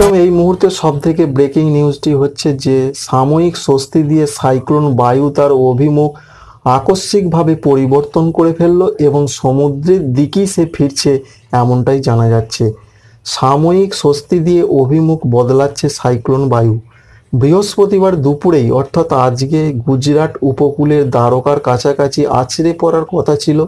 একদম এই মুহূর্তে সব থেকে ব্রেকিং নিউজটি হচ্ছে যে সাময়িক স্বস্তি দিয়ে সাইক্লোন বায়ু তার অভিমুখ আকস্মিকভাবে পরিবর্তন করে ফেলল এবং সমুদ্রের দিকেই সে ফিরছে এমনটাই জানা যাচ্ছে সাময়িক স্বস্তি দিয়ে অভিমুখ বদলাচ্ছে সাইক্লোন বায়ু বৃহস্পতিবার দুপুরেই অর্থাৎ আজকে গুজরাট উপকূলের দ্বারকার কাছাকাছি আছড়ে পড়ার কথা ছিল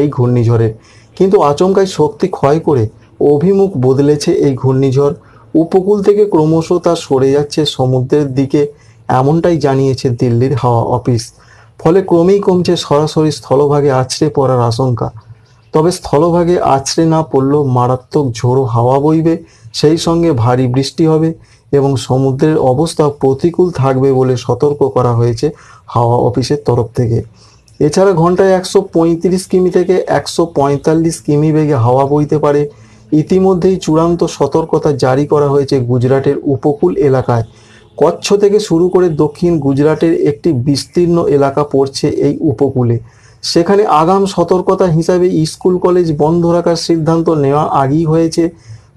এই ঘূর্ণিঝড়ের কিন্তু আচমকায় শক্তি ক্ষয় করে অভিমুখ বদলেছে এই ঘূর্ণিঝড় উপকূল থেকে ক্রমশ তা সরে যাচ্ছে সমুদ্রের দিকে এমনটাই জানিয়েছে দিল্লির হাওয়া অফিস ফলে ক্রমেই কমছে সরাসরি স্থলভাগে আছড়ে পড়ার আশঙ্কা তবে স্থলভাগে আছড়ে না পড়লেও মারাত্মক ঝোড়ো হাওয়া বইবে সেই সঙ্গে ভারী বৃষ্টি হবে এবং সমুদ্রের অবস্থা প্রতিকূল থাকবে বলে সতর্ক করা হয়েছে হাওয়া অফিসের তরফ থেকে এছাড়া ঘন্টায় একশো পঁয়ত্রিশ কিমি থেকে একশো পঁয়তাল্লিশ কিমি বেগে হাওয়া বইতে পারে ইতিমধ্যেই চূড়ান্ত সতর্কতা জারি করা হয়েছে গুজরাটের উপকূল এলাকায় কচ্ছ থেকে শুরু করে দক্ষিণ গুজরাটের একটি বিস্তীর্ণ এলাকা পড়ছে এই উপকূলে সেখানে আগাম সতর্কতা হিসাবে স্কুল কলেজ বন্ধ রাখার সিদ্ধান্ত নেওয়া আগেই হয়েছে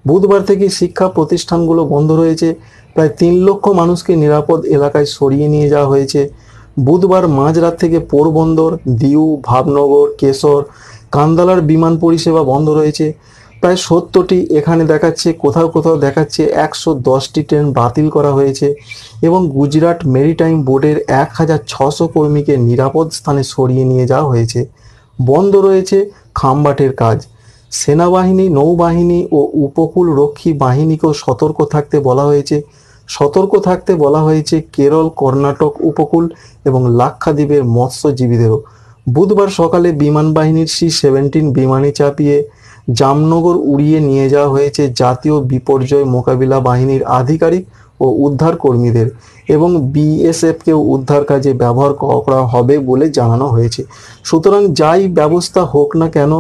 বুধবার থেকে শিক্ষা প্রতিষ্ঠানগুলো বন্ধ রয়েছে প্রায় তিন লক্ষ মানুষকে নিরাপদ এলাকায় সরিয়ে নিয়ে যাওয়া হয়েছে বুধবার মাঝরাত থেকে পোরবন্দর দিউ ভাবনগর কেশর কান্দালার বিমান পরিষেবা বন্ধ রয়েছে প্রায় সত্তরটি এখানে দেখাচ্ছে কোথাও কোথাও দেখাচ্ছে একশো দশটি ট্রেন বাতিল করা হয়েছে এবং গুজরাট মেরিটাইম বোর্ডের এক হাজার ছশো কর্মীকে নিরাপদ স্থানে সরিয়ে নিয়ে যাওয়া হয়েছে বন্ধ রয়েছে খাম্বাটের কাজ সেনাবাহিনী নৌবাহিনী ও উপকূল রক্ষী বাহিনীকেও সতর্ক থাকতে বলা হয়েছে সতর্ক থাকতে বলা হয়েছে কেরল কর্ণাটক উপকূল এবং লাক্ষাদ্বীপের মৎস্যজীবীদেরও বুধবার সকালে বিমান বাহিনীর সি সেভেন্টিন বিমানে চাপিয়ে জামনগর উড়িয়ে নিয়ে যাওয়া হয়েছে জাতীয় বিপর্যয় মোকাবিলা বাহিনীর আধিকারিক ও উদ্ধার কর্মীদের এবং বিএসএফকেও উদ্ধার কাজে ব্যবহার করা হবে বলে জানানো হয়েছে সুতরাং যাই ব্যবস্থা হোক না কেন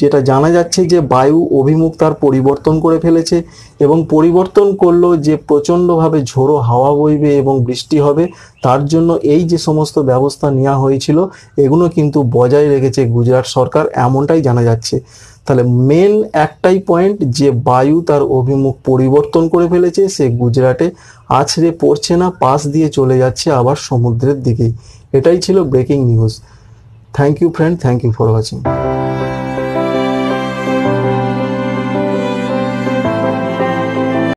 যেটা জানা যাচ্ছে যে বায়ু অভিমুখ তার পরিবর্তন করে ফেলেছে এবং পরিবর্তন করলো যে প্রচণ্ডভাবে ঝোড়ো হাওয়া বইবে এবং বৃষ্টি হবে তার জন্য এই যে সমস্ত ব্যবস্থা নেওয়া হয়েছিল এগুলো কিন্তু বজায় রেখেছে গুজরাট সরকার এমনটাই জানা যাচ্ছে তাহলে মেন একটাই পয়েন্ট যে বায়ু তার অভিমুখ পরিবর্তন করে ফেলেছে সে গুজরাটে আছড়ে পড়ছে না পাশ দিয়ে চলে যাচ্ছে আবার সমুদ্রের দিকেই এটাই ছিল breaking news thank you friend thank you for watching